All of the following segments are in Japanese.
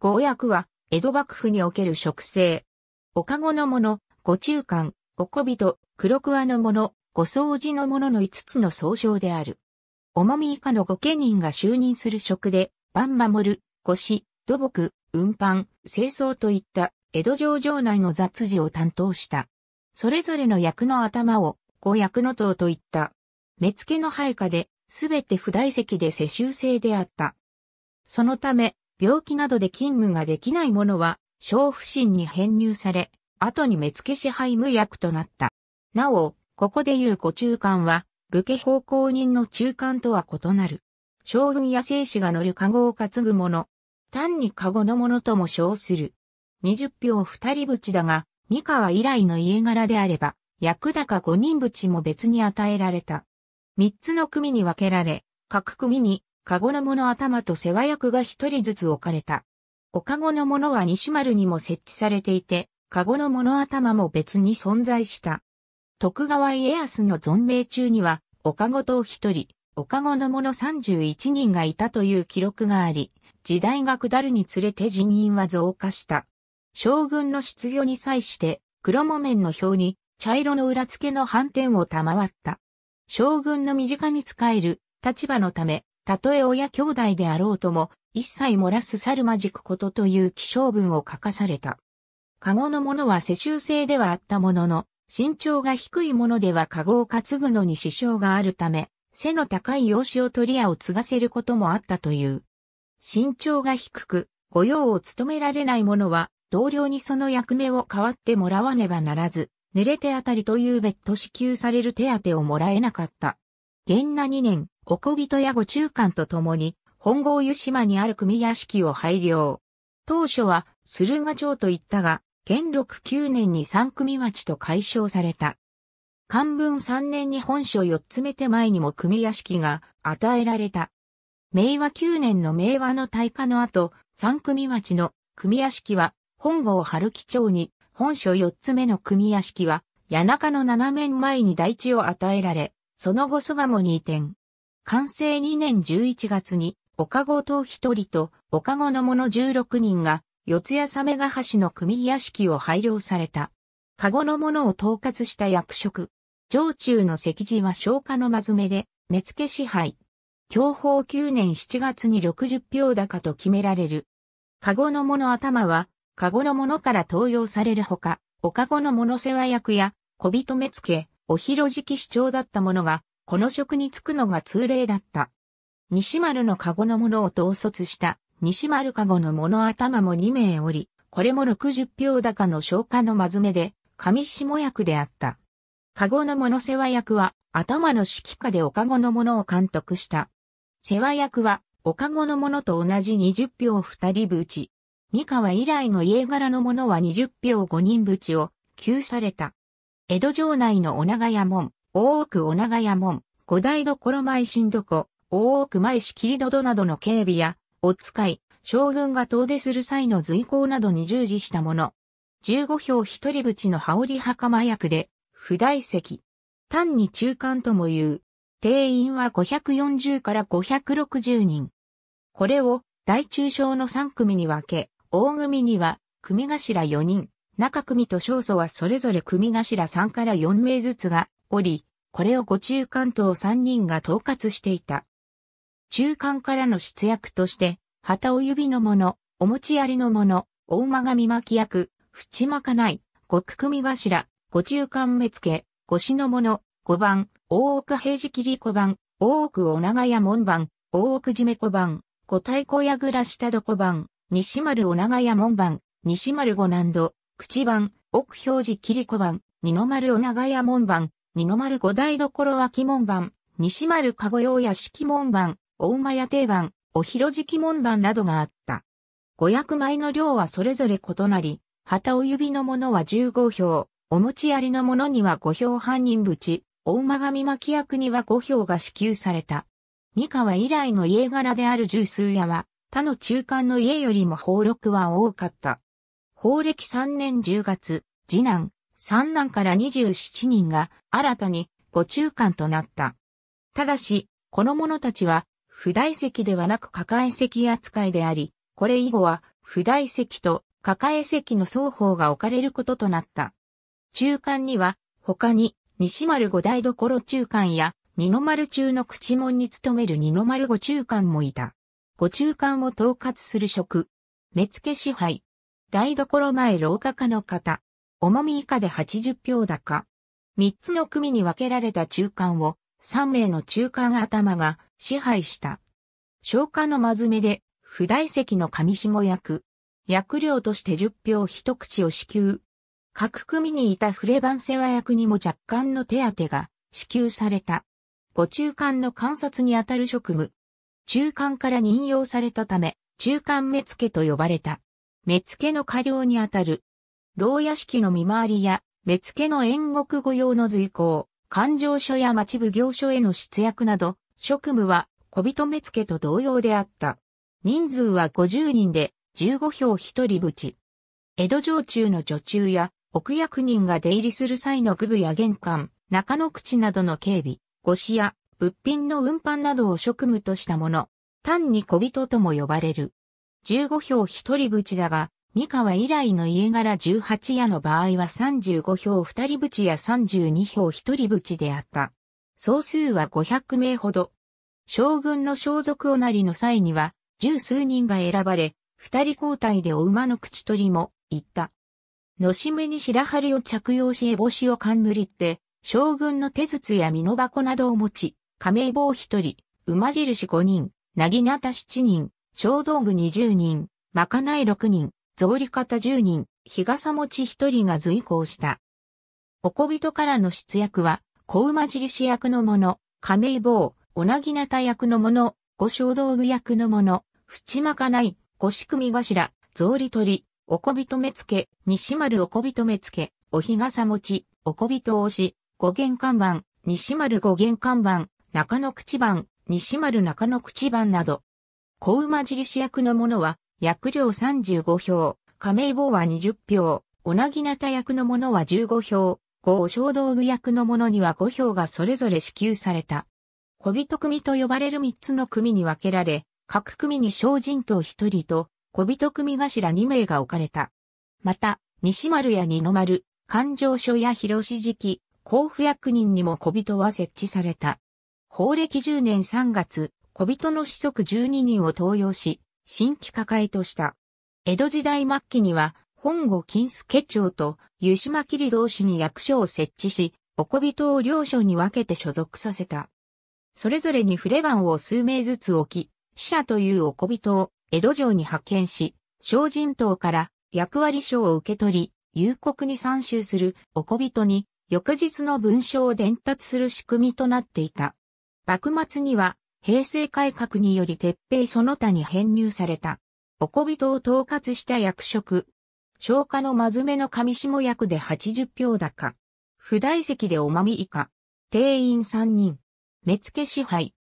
語訳は、江戸幕府における植生。おかごの者、五ご中間、おこびと、黒桑の者、五ご掃除の者の五5つの総称である。重み以下の御家人が就任する職で、番守る、腰、土木、運搬、清掃といった江戸城城内の雑事を担当した。それぞれの役の頭を、五役の塔といった。目付の配下で、すべて不代席で世襲制であった。そのため、病気などで勤務ができない者は、小不審に編入され、後に目付支配無役となった。なお、ここで言う古中間は、武家奉公人の中間とは異なる。将軍や生死が乗る籠を担ぐ者。単に籠の者とも称する。二十票二人ちだが、三河以来の家柄であれば、役高五人ちも別に与えられた。三つの組に分けられ、各組にカゴの者の頭と世話役が一人ずつ置かれた。おカゴの者は西丸にも設置されていて、カゴの者の頭も別に存在した。徳川家康の存命中には、おカゴと一人、おカゴの者31人がいたという記録があり、時代が下るにつれて人員は増加した。将軍の失業に際して、黒木綿の表に茶色の裏付けの反転を賜った。将軍の身近に使える立場のため、たとえ親兄弟であろうとも、一切漏らす猿まじくことという気象文を書かされた。カゴのものは世襲制ではあったものの、身長が低いものではカゴを担ぐのに支障があるため、背の高い養子を取り合を継がせることもあったという。身長が低く、御用を務められない者は、同僚にその役目を代わってもらわねばならず、濡れ手あたりという別途支給される手当をもらえなかった。元那2年、おこびとやご中間とともに、本郷湯島にある組屋敷を廃領。当初は、駿河町と言ったが、元禄9年に三組町と解消された。漢文3年に本書4つ目手前にも組屋敷が与えられた。明和9年の明和の大火の後、三組町の組屋敷は本郷春木町に、本書4つ目の組屋敷は、谷中の斜面前に大地を与えられ、その後蘇我に移転。完成2年11月に、岡ごと一人と岡ごの者16人が、四谷サメヶ橋の組屋敷を配慮された。ごの者を統括した役職。上中の席次は消化の真面目で、目付支配。享保9年7月に60票高と決められる。ごの者頭は、ごの者から登用されるほか、おかごの者世話役や、小人目付、お広敷市長だった者が、この職に就くのが通例だった。西丸の籠の者を統率した西丸籠の者頭も2名おり、これも60票高の消化の真面目で、上下役であった。籠の者世話役は、頭の指揮下でお籠の者を監督した。世話役は、お籠の者と同じ20票2人ぶち。三河以来の家柄の者は20票5人ぶちを、給された。江戸城内のお長屋門、大奥女長屋門、五代所前新床、大奥前市切戸などの警備や、お使い、将軍が遠出する際の随行などに従事したもの。15票一人淵の羽織袴役で、不代席。単に中間とも言う。定員は540から560人。これを大中小の3組に分け、大組には組頭4人、中組と小祖はそれぞれ組頭3から4名ずつがおり、これを五中間等三人が統括していた。中間からの出役として、旗お指の者、お持ち槍の者、お馬神巻役、淵まかない、五く組頭、五中間目付、五しの者、五番、大奥平治切小番、大奥お長屋門番、大奥締め小番、五太鼓屋暮ら下戸小番、西丸お長屋門番、西丸五難度、口番、奥表示切子小番、二の丸お長屋門番、二の丸五台所は門番、西丸籠用屋敷門番、大馬屋定番、お広敷門番などがあった。五百枚の量はそれぞれ異なり、旗お指のものは十五票、お持ちありのものには五票半人ち、大馬神巻役には五票が支給された。三河以来の家柄である十数屋は、他の中間の家よりも宝禄は多かった。宝暦三年十月、次男、三男から27人が新たに五中間となった。ただし、この者たちは、不代席ではなく抱え席扱いであり、これ以後は、不代席と抱え席の双方が置かれることとなった。中間には、他に、西丸五台所中間や、二の丸中の口門に勤める二の丸五中間もいた。五中間を統括する職。目付支配。台所前廊下下の方。重み以下で80票高。3つの組に分けられた中間を3名の中間頭が支配した。消化のまずめで、不大石の上下役。役量として10票一口を支給。各組にいたフレバン世話役にも若干の手当が支給された。ご中間の観察にあたる職務。中間から任用されたため、中間目付と呼ばれた。目付の過料にあたる牢屋敷の見回りや、目付の縁国御用の随行、勘定所や町奉行所への出役など、職務は小人目付と同様であった。人数は50人で、15票1人ぶち。江戸城中の女中や、奥役人が出入りする際の具部や玄関、中野口などの警備、腰や、物品の運搬などを職務としたもの。単に小人とも呼ばれる。15票1人ぶちだが、三河以来の家柄十八夜の場合は三十五票二人淵や三十二票一人淵であった。総数は五百名ほど。将軍の装束おなりの際には、十数人が選ばれ、二人交代でお馬の口取りも、行った。のしめに白針を着用し、烏帽子を冠って、将軍の手筒や身の箱などを持ち、亀棒一人、馬印五人、なぎなた七人、小道具二十人、まかない六人、草履方十人、日傘持ち一人が随行した。おこびとからの出役は、小馬印役の者、亀坊、おなぎなた役の者、五小道具役の者、淵まかない、五仕組頭、草履取り、おこびと目付、西丸おこびと目付、お日傘持ち、おこびと押し、五弦看板、西丸五弦看板、中野口番、西丸中野口番など、小馬印役の者は、薬量35票、亀井棒は20票、同じなた役の者は15票、五小道具役の者には5票がそれぞれ支給された。小人組と呼ばれる3つの組に分けられ、各組に小人頭1人と、小人組頭2名が置かれた。また、西丸や二の丸、勘定所や広志敷、甲府役人にも小人は設置された。法暦10年3月、小人の子息12人を登用し、新規化会とした。江戸時代末期には、本郷金助町と湯島桐同士に役所を設置し、おこびとを両所に分けて所属させた。それぞれに触れ番を数名ずつ置き、死者というおこびとを江戸城に派遣し、小人党から役割書を受け取り、有告に参集するおこびとに、翌日の文章を伝達する仕組みとなっていた。幕末には平成改革により鉄平その他に編入された。おこびとを統括した役職。消化のまずめの上下役で80票高。不代席でおまみ以下。定員3人。目付支配。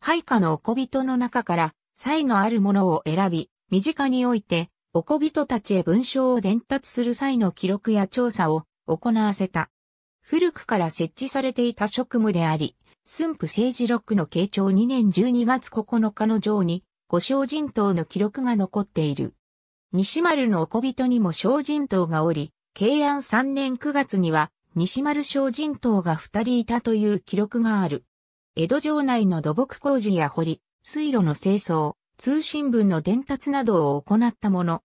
配下のおこびとの中から、才のあるものを選び、身近において、おこびとたちへ文章を伝達する際の記録や調査を行わせた。古くから設置されていた職務であり、駿府政治録の慶長2年12月9日の上に、五小人島の記録が残っている。西丸のおこびとにも小人島がおり、慶安3年9月には、西丸小人島が2人いたという記録がある。江戸城内の土木工事や堀、水路の清掃、通信文の伝達などを行ったもの。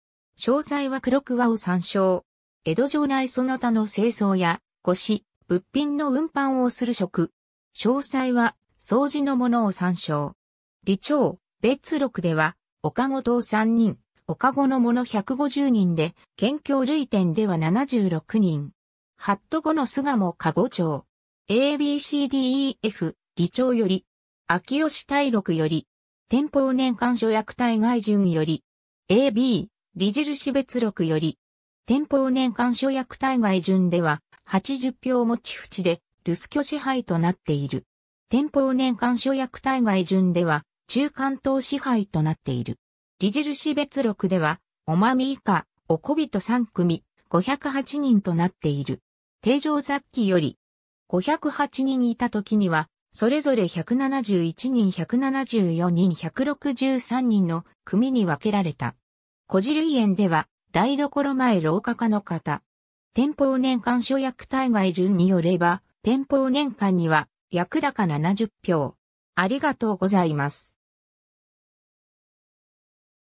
詳細は黒桑を参照。江戸城内その他の清掃や、腰、物品の運搬をする職、詳細は、掃除のものを参照。理長、別録では、岡ごと3人、岡ごのもの150人で、県境類店では76人。ハット後の巣鴨加護町。ABCDEF、理長より。秋吉大録より。天保年間所役隊外順より。AB、理印別録より。天保年間所役隊外順では、80票持ち淵で、留守居支配となっている。店舗年間所約対外順では、中間等支配となっている。理印別録では、おまみ以下、おこびと3組、508人となっている。定常雑記より、508人いた時には、それぞれ171人、174人、163人の組に分けられた。小汁園では、台所前廊下家の方。店舗年間所約対外順によれば、天保年間には、約高70票。ありがとうございます。